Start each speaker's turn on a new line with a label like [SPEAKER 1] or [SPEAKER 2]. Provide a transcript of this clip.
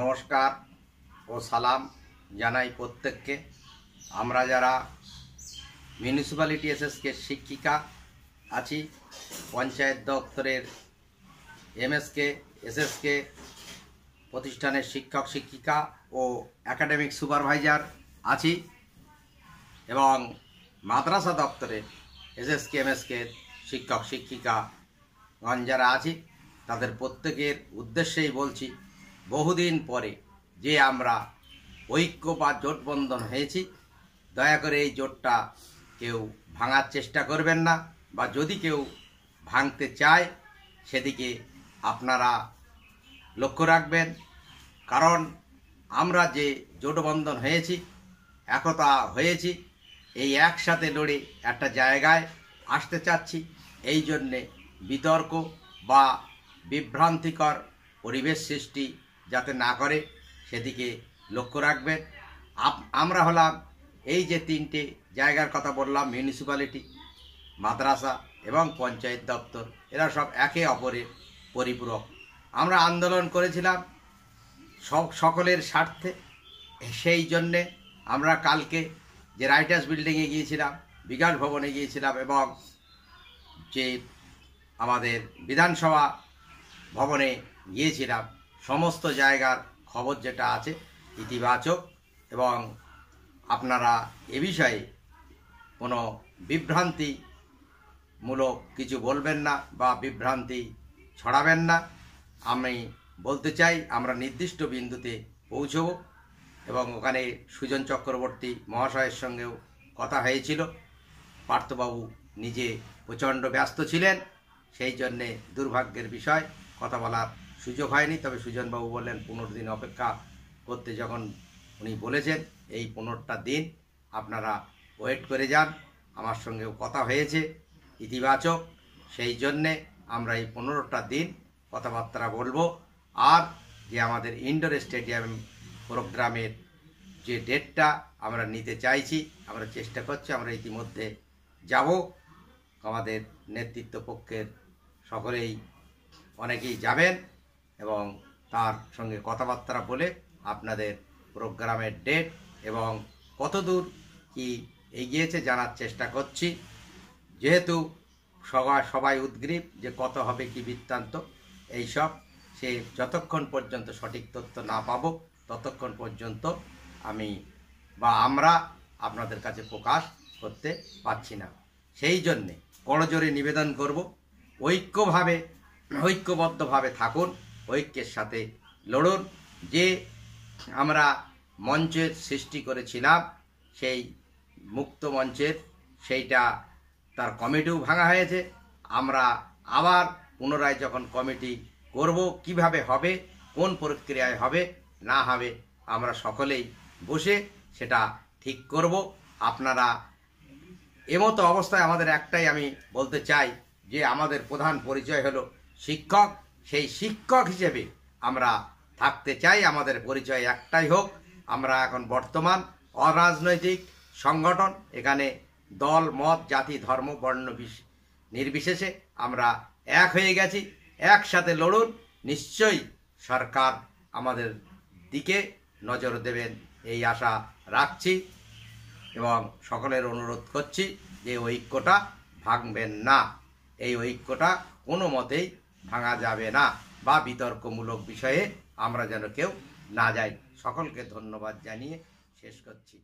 [SPEAKER 1] নমস্কার ও সালাম জানাই প্রত্যেককে আমরা যারা মিউনিসিপ্যালিটি এসএসকে শিক্ষিকা আছি পঞ্চায়েত দপ্তরের এমএসকে এসএসকে প্রতিষ্ঠানের শিক্ষক শিক্ষিকা ও একাডেমিক সুপারভাইজার আছি এবং মাদ্রাসা দপ্তরে এসএসকে এমএসকে শিক্ষক শিক্ষিকা যারা আছি তাদের প্রত্যেকের উদ্দেশ্যেই বলছি বহুদিন পরে যে আমরা ঐক্য বা জোটবন্ধন হয়েছি দয়া করে এই জোটটা কেউ ভাঙার চেষ্টা করবেন না বা যদি কেউ ভাঙতে চায় সেদিকে আপনারা লক্ষ্য রাখবেন কারণ আমরা যে জোটবন্ধন হয়েছি একতা হয়েছি এই একসাথে লড়ে একটা জায়গায় আসতে চাচ্ছি এই জন্যে বিতর্ক বা বিভ্রান্তিকর পরিবেশ সৃষ্টি যাতে না করে সেদিকে লক্ষ্য রাখবেন আমরা হলাম এই যে তিনটে জায়গার কথা বললাম মিউনিসিপ্যালিটি মাদ্রাসা এবং পঞ্চায়েত দপ্তর এরা সব একে অপরের পরিপূরক আমরা আন্দোলন করেছিলাম সব সকলের স্বার্থে সেই জন্যে আমরা কালকে যে রাইটার্স বিল্ডিংয়ে গিয়েছিলাম বিকাশ ভবনে গিয়েছিলাম এবং যে আমাদের বিধানসভা ভবনে গিয়েছিলাম সমস্ত জায়গার খবর যেটা আছে ইতিবাচক এবং আপনারা এ বিষয়ে কোনো বিভ্রান্তিমূলক কিছু বলবেন না বা বিভ্রান্তি ছড়াবেন না আমি বলতে চাই আমরা নির্দিষ্ট বিন্দুতে পৌঁছব এবং ওখানে সুজন চক্রবর্তী মহাশয়ের সঙ্গেও কথা হয়েছিল পার্থবাবু নিজে প্রচণ্ড ব্যস্ত ছিলেন সেই জন্যে দুর্ভাগ্যের বিষয় কথা বলার সুযোগ হয়নি তবে সুজনবাবু বললেন পনেরো দিন অপেক্ষা করতে যখন উনি বলেছেন এই পনেরোটা দিন আপনারা ওয়েট করে যান আমার সঙ্গেও কথা হয়েছে ইতিবাচক সেই জন্যে আমরা এই পনেরোটা দিন কথাবার্তা বলবো আর যে আমাদের ইনডোর স্টেডিয়াম প্রোগ্রামের যে ডেটটা আমরা নিতে চাইছি আমরা চেষ্টা করছি আমরা ইতিমধ্যে যাব আমাদের নেতৃত্ব পক্ষের সকলেই অনেকেই যাবেন এবং তার সঙ্গে কথাবার্তা বলে আপনাদের প্রোগ্রামের ডেট এবং কতদূর কি এগিয়েছে জানার চেষ্টা করছি যেহেতু সবাই সবাই উদ্গ্রীব যে কত হবে কি বৃত্তান্ত এইসব সে যতক্ষণ পর্যন্ত সঠিক তথ্য না পাবো ততক্ষণ পর্যন্ত আমি বা আমরা আপনাদের কাছে প্রকাশ করতে পারছি না সেই জন্যে কড়জোরে নিবেদন করব ঐক্যভাবে ঐক্যবদ্ধভাবে থাকুন ঐক্যের সাথে লড়ুন যে আমরা মঞ্চের সৃষ্টি করেছিলাম সেই মুক্ত মঞ্চের সেইটা তার কমিটিও ভাঙা হয়েছে আমরা আবার পুনরায় যখন কমিটি করব কিভাবে হবে কোন প্রক্রিয়ায় হবে না হবে আমরা সকলেই বসে সেটা ঠিক করব আপনারা এমতো অবস্থায় আমাদের একটাই আমি বলতে চাই যে আমাদের প্রধান পরিচয় হলো শিক্ষক সেই শিক্ষক হিসেবে আমরা থাকতে চাই আমাদের পরিচয় একটাই হোক আমরা এখন বর্তমান অরাজনৈতিক সংগঠন এখানে দল মত জাতি ধর্ম বর্ণ নির্বিশেষে আমরা এক হয়ে গেছি একসাথে লড়ুন নিশ্চয়ই সরকার আমাদের দিকে নজর দেবেন এই আশা রাখছি এবং সকলের অনুরোধ করছি যে ঐক্যটা ভাঙবেন না এই ঐক্যটা কোনো মতেই ভাঙা যাবে না বা বিতর্কমূলক বিষয়ে আমরা যেন কেউ না যাই সকলকে ধন্যবাদ জানিয়ে শেষ করছি